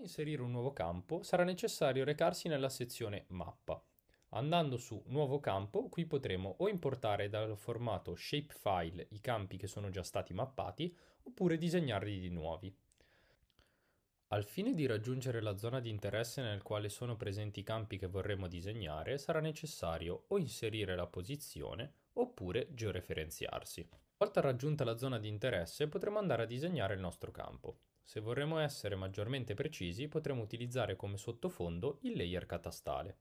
inserire un nuovo campo sarà necessario recarsi nella sezione Mappa. Andando su Nuovo campo, qui potremo o importare dal formato Shapefile i campi che sono già stati mappati, oppure disegnarli di nuovi. Al fine di raggiungere la zona di interesse nel quale sono presenti i campi che vorremmo disegnare, sarà necessario o inserire la posizione oppure georeferenziarsi. Una volta raggiunta la zona di interesse potremo andare a disegnare il nostro campo. Se vorremmo essere maggiormente precisi potremo utilizzare come sottofondo il layer catastale.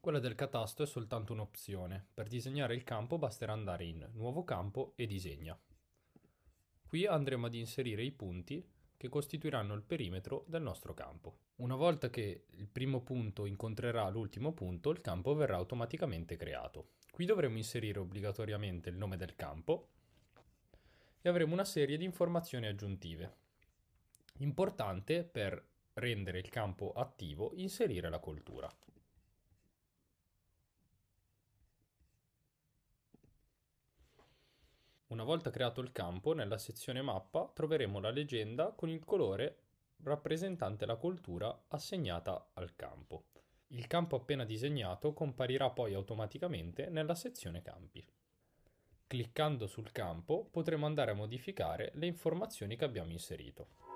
Quella del catasto è soltanto un'opzione, per disegnare il campo basterà andare in Nuovo campo e Disegna. Qui andremo ad inserire i punti che costituiranno il perimetro del nostro campo. Una volta che il primo punto incontrerà l'ultimo punto, il campo verrà automaticamente creato. Qui dovremo inserire obbligatoriamente il nome del campo e avremo una serie di informazioni aggiuntive. Importante per rendere il campo attivo inserire la coltura. Una volta creato il campo, nella sezione mappa troveremo la leggenda con il colore rappresentante la coltura assegnata al campo. Il campo appena disegnato comparirà poi automaticamente nella sezione campi. Cliccando sul campo potremo andare a modificare le informazioni che abbiamo inserito.